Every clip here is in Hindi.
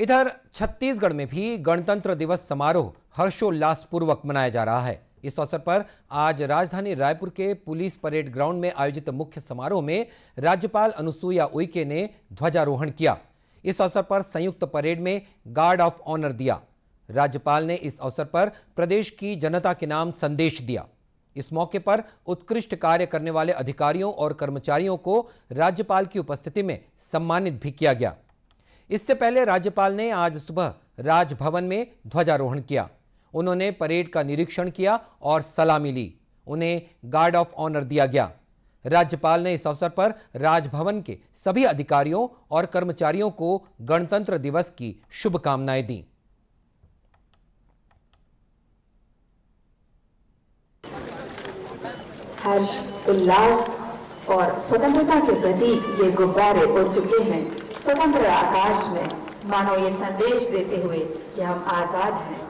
इधर छत्तीसगढ़ में भी गणतंत्र दिवस समारोह हर्षोल्लास पूर्वक मनाया जा रहा है इस अवसर पर आज राजधानी रायपुर के पुलिस परेड ग्राउंड में आयोजित मुख्य समारोह में राज्यपाल अनुसुईया उइके ने ध्वजारोहण किया इस अवसर पर संयुक्त परेड में गार्ड ऑफ ऑनर दिया राज्यपाल ने इस अवसर पर प्रदेश की जनता के नाम संदेश दिया इस मौके पर उत्कृष्ट कार्य करने वाले अधिकारियों और कर्मचारियों को राज्यपाल की उपस्थिति में सम्मानित भी किया गया इससे पहले राज्यपाल ने आज सुबह राजभवन में ध्वजारोहण किया उन्होंने परेड का निरीक्षण किया और सलामी ली उन्हें गार्ड ऑफ ऑनर दिया गया राज्यपाल ने इस अवसर पर राजभवन के सभी अधिकारियों और कर्मचारियों को गणतंत्र दिवस की शुभकामनाएं दी हर्ष उल्लास और स्वतंत्रता के प्रतीक ये गुब्बारे उड़ चुके हैं स्वतंत्र आकाश में मानो ये संदेश देते हुए कि हम आजाद हैं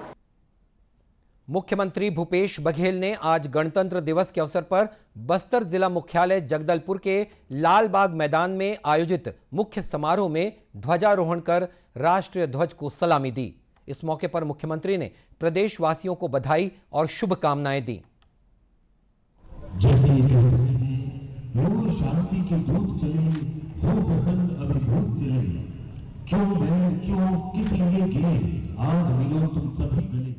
मुख्यमंत्री भूपेश बघेल ने आज गणतंत्र दिवस के अवसर पर बस्तर जिला मुख्यालय जगदलपुर के लालबाग मैदान में आयोजित मुख्य समारोह में ध्वजारोहण कर राष्ट्रीय ध्वज को सलामी दी इस मौके पर मुख्यमंत्री ने प्रदेशवासियों को बधाई और शुभकामनाएं दी शांति के दूत चले हो बसंत अभिभूत चले क्यों मैं क्यों किस लिए गए आज मिलो तुम सभी गले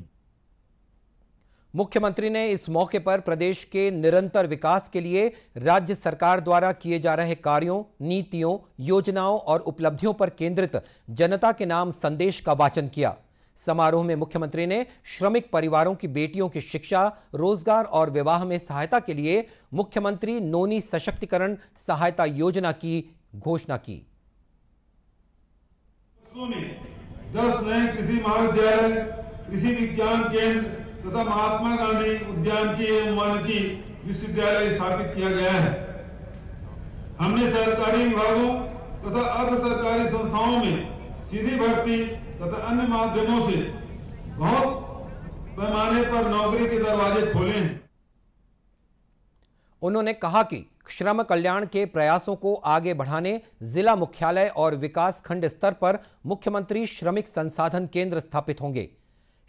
मुख्यमंत्री ने इस मौके पर प्रदेश के निरंतर विकास के लिए राज्य सरकार द्वारा किए जा रहे कार्यों नीतियों योजनाओं और उपलब्धियों पर केंद्रित जनता के नाम संदेश का वाचन किया समारोह में मुख्यमंत्री ने श्रमिक परिवारों की बेटियों की शिक्षा रोजगार और विवाह में सहायता के लिए मुख्यमंत्री नोनी सशक्तिकरण सहायता योजना की घोषणा की दस नए कृषि महाविद्यालय कृषि विज्ञान केंद्र तथा महात्मा गांधी उद्यान की एवं की विश्वविद्यालय स्थापित किया गया है हमने सरकारी विभागों तथा अर्ध सरकारी संस्थाओं में सीधी भर्ती तथा अन्य माध्यमों से बहुत पैमाने पर नौकरी के दरवाजे खोले हैं उन्होंने कहा कि श्रम कल्याण के प्रयासों को आगे बढ़ाने जिला मुख्यालय और विकास खंड स्तर पर मुख्यमंत्री श्रमिक संसाधन केंद्र स्थापित होंगे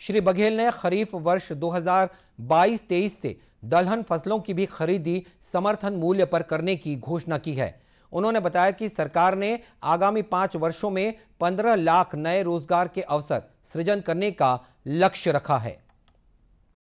श्री बघेल ने खरीफ वर्ष 2022-23 से दलहन फसलों की भी खरीदी समर्थन मूल्य पर करने की घोषणा की है उन्होंने बताया कि सरकार ने आगामी पांच वर्षों में पंद्रह लाख नए रोजगार के अवसर सृजन करने का लक्ष्य रखा है